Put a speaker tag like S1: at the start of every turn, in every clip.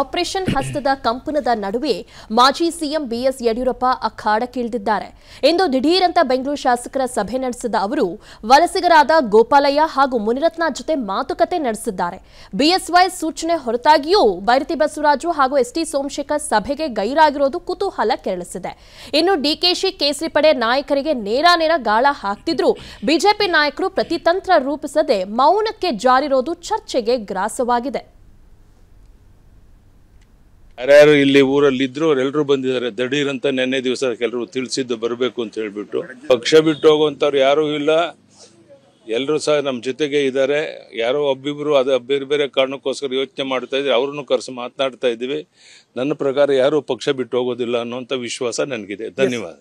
S1: operation ಹಸ್ತದ ಕಂಪನದ ನಡುವೆ ಮಾಜಿ ಸಿಎಂ ಬಿಎಸ್ ಯಡಿಯೂರಪ್ಪ ಅಖಾಡಕ್ಕಿಳಿದಿದ್ದಾರೆ ಇಂದು ದಿಢೀರಂತ ಬೆಂಗಳೂರು ಶಾಸಕರ ಸಭೆ ನಡೆಸಿದ ಅವರು ವಲಸಿಗರಾದ ಗೋಪಾಲಯ್ಯ ಹಾಗೂ ಮುನಿರತ್ನ ಜೊತೆ ಮಾತುಕತೆ ನಡೆಸಿದ್ದಾರೆ ಬಿಎಸ್ವೈ ಸೂಚನೆ ಹೊರತಾಗಿಯೂ ಬೈರತಿ ಬಸವರಾಜು ಹಾಗೂ ಎಸ್ಟಿ ಸೋಮಶೇಖರ್ ಸಭೆಗೆ ಗೈರಾಗಿರೋದು ಕುತೂಹಲ ಕೆರಳಿಸಿದೆ ಇನ್ನು ಡಿಕೆಶಿ ಕೇಸರಿ ಪಡೆ ನಾಯಕರಿಗೆ ನೇರ ನೇರ ಗಾಳ ಹಾಕ್ತಿದ್ರು ಬಿಜೆಪಿ ನಾಯಕರು ಪ್ರತಿತಂತ್ರ ರೂಪಿಸದೆ ಮೌನಕ್ಕೆ ಜಾರಿರೋದು ಚರ್ಚೆಗೆ ಗ್ರಾಸವಾಗಿದೆ
S2: ಯಾರ್ಯಾರು ಇಲ್ಲಿ ಊರಲ್ಲಿ ಇದ್ರು ಅವ್ರೆಲ್ಲರೂ ಬಂದಿದ್ದಾರೆ ದಡೀರ್ ಅಂತ ನಿನ್ನೆ ದಿವಸ ಕೆಲರು ತಿಳಿಸಿದ್ದು ಬರಬೇಕು ಅಂತ ಹೇಳ್ಬಿಟ್ಟು ಪಕ್ಷ ಬಿಟ್ಟು ಹೋಗುವಂಥವ್ರು ಯಾರೂ ಇಲ್ಲ ಎಲ್ಲರೂ ಸಹ ನಮ್ಮ ಜೊತೆಗೆ ಇದ್ದಾರೆ ಯಾರೋ ಒಬ್ಬಿಬ್ರು ಅದು ಬೇರೆ ಬೇರೆ ಕಾರಣಕ್ಕೋಸ್ಕರ ಯೋಚನೆ ಮಾಡ್ತಾ ಇದ್ರೆ ಅವ್ರನ್ನೂ ಕರೆಸಿ ಮಾತನಾಡ್ತಾ ಇದ್ದೀವಿ ನನ್ನ ಪ್ರಕಾರ ಯಾರೂ ಪಕ್ಷ ಬಿಟ್ಟು ಹೋಗೋದಿಲ್ಲ ಅನ್ನೋಂಥ ವಿಶ್ವಾಸ ನನಗಿದೆ ಧನ್ಯವಾದ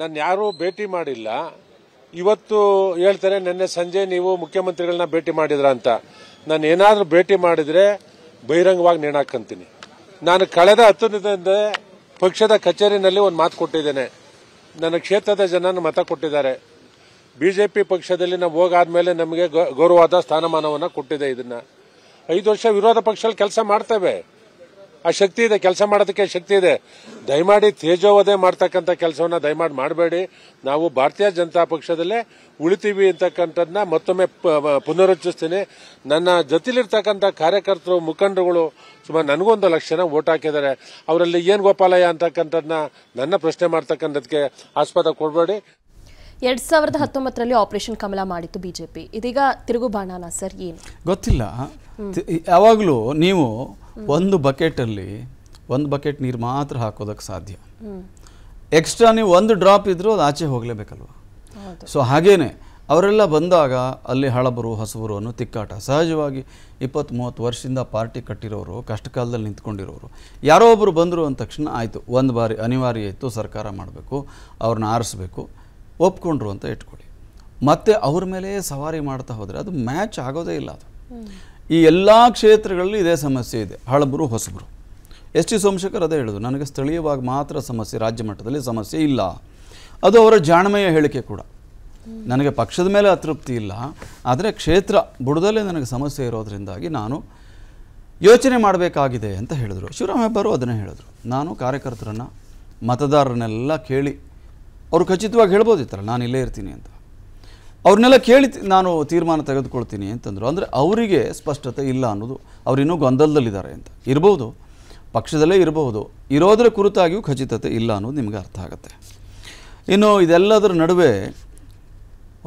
S2: ನಾನು ಯಾರೂ ಭೇಟಿ ಮಾಡಿಲ್ಲ ಇವತ್ತು ಹೇಳ್ತಾರೆ ನಿನ್ನೆ ಸಂಜೆ ನೀವು ಮುಖ್ಯಮಂತ್ರಿಗಳನ್ನ ಭೇಟಿ ಮಾಡಿದ್ರ ಅಂತ ನಾನು ಏನಾದರೂ ಭೇಟಿ ಮಾಡಿದ್ರೆ ಬಹಿರಂಗವಾಗಿ ನೇಣಾಕಂತೀನಿ ನಾನು ಕಳೆದ ಹತ್ತು ದಿನದಿಂದ ಪಕ್ಷದ ಕಚೇರಿನಲ್ಲಿ ಒಂದು ಮಾತು ಕೊಟ್ಟಿದ್ದೇನೆ ನನ್ನ ಕ್ಷೇತ್ರದ ಜನ ಮತ ಕೊಟ್ಟಿದ್ದಾರೆ ಬಿಜೆಪಿ ಪಕ್ಷದಲ್ಲಿ ನಾವು ಹೋಗಾದ್ಮೇಲೆ ನಮಗೆ ಗೌರವಾದ ಸ್ಥಾನಮಾನವನ್ನು ಕೊಟ್ಟಿದೆ ಇದನ್ನ ಐದು ವರ್ಷ ವಿರೋಧ ಪಕ್ಷದಲ್ಲಿ ಕೆಲಸ ಮಾಡ್ತೇವೆ ಆ ಶಕ್ತಿ ಇದೆ ಕೆಲಸ ಮಾಡೋದಕ್ಕೆ ಶಕ್ತಿ ಇದೆ ದಯಮಾಡಿ ತೇಜೋವಧೆ ಮಾಡ್ತಕ್ಕಂಥ ಕೆಲಸವನ್ನ ದಯಮಾಡಿ ಮಾಡಬೇಡಿ ನಾವು ಭಾರತೀಯ ಜನತಾ ಪಕ್ಷದಲ್ಲೇ ಉಳಿತೀವಿ ಅಂತಕ್ಕಂಥದ್ದನ್ನ ಮತ್ತೊಮ್ಮೆ ಪುನರುಚ್ಚಿಸ್ತೀನಿ ನನ್ನ ಜೊತೆಲಿರ್ತಕ್ಕಂಥ ಕಾರ್ಯಕರ್ತರು ಮುಖಂಡರುಗಳು ಸುಮಾರು ಒಂದು ಲಕ್ಷ ಜನ ಓಟ್ ಹಾಕಿದ್ದಾರೆ ಅವರಲ್ಲಿ ಏನು ಗೋಪಾಲಯ್ಯ ಅಂತಕ್ಕಂಥದ್ದನ್ನ ನನ್ನ ಪ್ರಶ್ನೆ ಮಾಡ್ತಕ್ಕಂಥದ್ಕೆ ಆಸ್ಪದ ಕೊಡಬೇಡಿ
S1: ಎರಡ್ ಸಾವಿರದ ಹತ್ತೊಂಬತ್ತರಲ್ಲಿ ಆಪರೇಷನ್ ಕಮಲ ಮಾಡಿತ್ತು ಬಿಜೆಪಿ ಇದೀಗ ತಿರುಗು ಬಾಣಾನ ಸರ್ ಏನು
S3: ಗೊತ್ತಿಲ್ಲ ಯಾವಾಗಲೂ ನೀವು ಒಂದು ಬಕೆಟಲ್ಲಿ ಒಂದು ಬಕೆಟ್ ನೀರು ಮಾತ್ರ ಹಾಕೋದಕ್ಕೆ ಸಾಧ್ಯ ಎಕ್ಸ್ಟ್ರಾ ನೀವು ಒಂದು ಡ್ರಾಪ್ ಇದ್ದರೂ ಅದು ಆಚೆ ಹೋಗಲೇಬೇಕಲ್ವ ಸೊ ಹಾಗೇನೆ ಅವರೆಲ್ಲ ಬಂದಾಗ ಅಲ್ಲಿ ಹಳಬರು ಹಸುವರು ಅನ್ನೋ ತಿಕ್ಕಾಟ ಸಹಜವಾಗಿ ಇಪ್ಪತ್ತು ಮೂವತ್ತು ವರ್ಷದಿಂದ ಪಾರ್ಟಿ ಕಟ್ಟಿರೋರು ಕಷ್ಟ ಕಾಲದಲ್ಲಿ ನಿಂತ್ಕೊಂಡಿರೋರು ಯಾರೋ ಒಬ್ಬರು ಬಂದರು ಅಂದ ತಕ್ಷಣ ಆಯಿತು ಒಂದು ಬಾರಿ ಅನಿವಾರ್ಯ ಇತ್ತು ಸರ್ಕಾರ ಮಾಡಬೇಕು ಅವ್ರನ್ನ ಆರಿಸ್ಬೇಕು ಒಪ್ಕೊಂಡ್ರು ಅಂತ ಇಟ್ಕೊಳ್ಳಿ ಮತ್ತೆ ಅವ್ರ ಮೇಲೆ ಸವಾರಿ ಮಾಡ್ತಾ ಹೋದರೆ ಅದು ಮ್ಯಾಚ್ ಆಗೋದೇ ಇಲ್ಲ ಅದು ಈ ಎಲ್ಲ ಕ್ಷೇತ್ರಗಳಲ್ಲಿ ಇದೇ ಸಮಸ್ಯೆ ಇದೆ ಹಳಬರು ಹೊಸಬರು ಎಸ್ ಟಿ ಸೋಮಶೇಖರ್ ಅದೇ ಹೇಳೋದು ನನಗೆ ಸ್ಥಳೀಯವಾಗಿ ಮಾತ್ರ ಸಮಸ್ಯೆ ರಾಜ್ಯ ಮಟ್ಟದಲ್ಲಿ ಸಮಸ್ಯೆ ಇಲ್ಲ ಅದು ಅವರ ಜಾಣಮಯ ಹೇಳಿಕೆ ಕೂಡ ನನಗೆ ಪಕ್ಷದ ಮೇಲೆ ಅತೃಪ್ತಿ ಇಲ್ಲ ಆದರೆ ಕ್ಷೇತ್ರ ಬುಡದಲ್ಲೇ ನನಗೆ ಸಮಸ್ಯೆ ಇರೋದರಿಂದಾಗಿ ನಾನು ಯೋಚನೆ ಮಾಡಬೇಕಾಗಿದೆ ಅಂತ ಹೇಳಿದರು ಶಿವರಾಮ ಹೆಬ್ಬಾರು ಅದನ್ನೇ ಹೇಳಿದರು ನಾನು ಕಾರ್ಯಕರ್ತರನ್ನು ಮತದಾರರನ್ನೆಲ್ಲ ಕೇಳಿ ಅವರು ಖಚಿತವಾಗಿ ಹೇಳ್ಬೋದಿತ್ತಲ್ಲ ನಾನು ಇಲ್ಲೇ ಇರ್ತೀನಿ ಅಂತ ಅವ್ರನ್ನೆಲ್ಲ ಕೇಳಿ ನಾನು ತೀರ್ಮಾನ ತೆಗೆದುಕೊಳ್ತೀನಿ ಅಂತಂದರು ಅಂದರೆ ಅವರಿಗೆ ಸ್ಪಷ್ಟತೆ ಇಲ್ಲ ಅನ್ನೋದು ಅವರಿನ್ನೂ ಗೊಂದಲದಲ್ಲಿದ್ದಾರೆ ಅಂತ ಇರ್ಬೋದು ಪಕ್ಷದಲ್ಲೇ ಇರಬಹುದು ಇರೋದರ ಕುರಿತಾಗಿಯೂ ಖಚಿತತೆ ಇಲ್ಲ ಅನ್ನೋದು ನಿಮಗೆ ಅರ್ಥ ಆಗುತ್ತೆ ಇನ್ನು ಇದೆಲ್ಲದರ ನಡುವೆ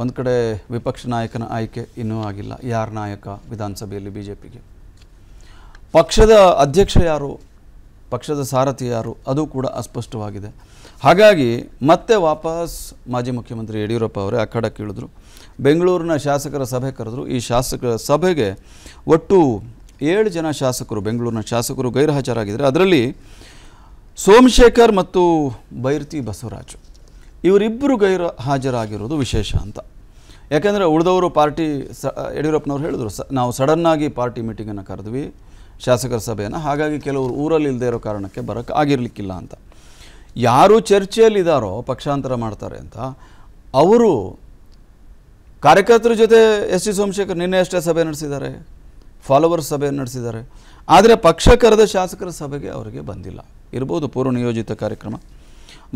S3: ಒಂದು ಕಡೆ ವಿಪಕ್ಷ ನಾಯಕನ ಆಯ್ಕೆ ಇನ್ನೂ ಆಗಿಲ್ಲ ಯಾರ ನಾಯಕ ವಿಧಾನಸಭೆಯಲ್ಲಿ ಬಿ ಜೆ ಪಿಗೆ ಪಕ್ಷದ ಅಧ್ಯಕ್ಷ ಯಾರು ಪಕ್ಷದ ಸಾರಥಿ ಯಾರು ಅದು ಕೂಡ ಅಸ್ಪಷ್ಟವಾಗಿದೆ ಹಾಗಾಗಿ ಮತ್ತೆ ವಾಪಸ್ ಮಾಜಿ ಮುಖ್ಯಮಂತ್ರಿ ಯಡಿಯೂರಪ್ಪ ಅವರೇ ಅಖಾಡಕ್ಕೆ ಇಳಿದ್ರು ಬೆಂಗಳೂರಿನ ಶಾಸಕರ ಸಭೆ ಕರೆದ್ರು ಈ ಶಾಸಕರ ಸಭೆಗೆ ಒಟ್ಟು ಏಳು ಜನ ಶಾಸಕರು ಬೆಂಗಳೂರಿನ ಶಾಸಕರು ಗೈರು ಹಾಜರಾಗಿದ್ದಾರೆ ಅದರಲ್ಲಿ ಸೋಮಶೇಖರ್ ಮತ್ತು ಬೈರ್ತಿ ಬಸವರಾಜು ಇವರಿಬ್ಬರು ಗೈರು ಹಾಜರಾಗಿರೋದು ವಿಶೇಷ ಅಂತ ಯಾಕೆಂದರೆ ಉಳಿದವರು ಪಾರ್ಟಿ ಸ ಯಡಿಯೂರಪ್ಪನವ್ರು ಹೇಳಿದ್ರು ಸ ನಾವು ಸಡನ್ನಾಗಿ ಪಾರ್ಟಿ ಮೀಟಿಂಗನ್ನು ಕರೆದ್ವಿ ಶಾಸಕರ ಸಭೆಯನ್ನು ಹಾಗಾಗಿ ಕೆಲವರು ಊರಲ್ಲಿ ಇಲ್ಲದೇ ಇರೋ ಕಾರಣಕ್ಕೆ ಬರೋಕ್ಕೆ ಆಗಿರಲಿಕ್ಕಿಲ್ಲ ಅಂತ ಯಾರು ಚರ್ಚೆಯಲ್ಲಿದ್ದಾರೋ ಪಕ್ಷಾಂತರ ಮಾಡ್ತಾರೆ ಅಂತ ಅವರು ಕಾರ್ಯಕರ್ತರ ಜೊತೆ ಎಸ್ ಟಿ ಸೋಮಶೇಖರ್ ನಿನ್ನೆ ಅಷ್ಟೇ ಸಭೆ ನಡೆಸಿದ್ದಾರೆ ಫಾಲೋವರ್ಸ್ ಸಭೆ ನಡೆಸಿದ್ದಾರೆ ಆದರೆ ಪಕ್ಷ ಕರೆದ ಶಾಸಕರ ಸಭೆಗೆ ಅವರಿಗೆ ಬಂದಿಲ್ಲ ಇರ್ಬೋದು ಪೂರ್ವ ನಿಯೋಜಿತ ಕಾರ್ಯಕ್ರಮ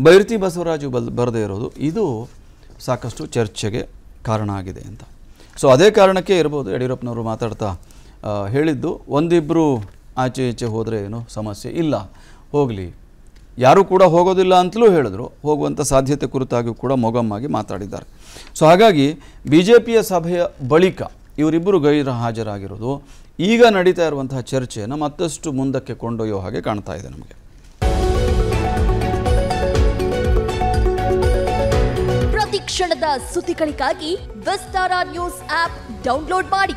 S3: ಬೈರತಿ ಬಸವರಾಜು ಬಲ್ ಬರದೇ ಇರೋದು ಇದು ಸಾಕಷ್ಟು ಚರ್ಚೆಗೆ ಕಾರಣ ಆಗಿದೆ ಅಂತ ಸೊ ಅದೇ ಕಾರಣಕ್ಕೆ ಇರ್ಬೋದು ಯಡಿಯೂರಪ್ಪನವರು ಮಾತಾಡ್ತಾ ಹೇಳಿದ್ದು ಒಂದಿಬ್ಬರು ಆಚೆ ಈಚೆ ಹೋದರೆ ಏನು ಸಮಸ್ಯೆ ಇಲ್ಲ ಹೋಗಲಿ ಯಾರೂ ಕೂಡ ಹೋಗೋದಿಲ್ಲ ಅಂತಲೂ ಹೇಳಿದ್ರು ಹೋಗುವಂಥ ಸಾಧ್ಯತೆ ಕುರಿತಾಗಿಯೂ ಕೂಡ ಮೊಗಮ್ಮಾಗಿ ಮಾತಾಡಿದ್ದಾರೆ ಸೊ ಹಾಗಾಗಿ ಬಿ ಜೆ ಪಿಯ ಸಭೆಯ ಬಳಿಕ ಇವರಿಬ್ಬರು ಗೈರ ಹಾಜರಾಗಿರೋದು ಈಗ ನಡೀತಾ ಇರುವಂತಹ ಚರ್ಚೆಯನ್ನು ಮತ್ತಷ್ಟು ಮುಂದಕ್ಕೆ ಕೊಂಡೊಯ್ಯೋ ಹಾಗೆ ಕಾಣ್ತಾ ಇದೆ ನಮಗೆ
S1: ಪ್ರತಿ ಕ್ಷಣದ ಸುದ್ದಿಗಳಿಗಾಗಿ ವಿಸ್ತಾರ ನ್ಯೂಸ್ ಆಪ್ ಡೌನ್ಲೋಡ್ ಮಾಡಿ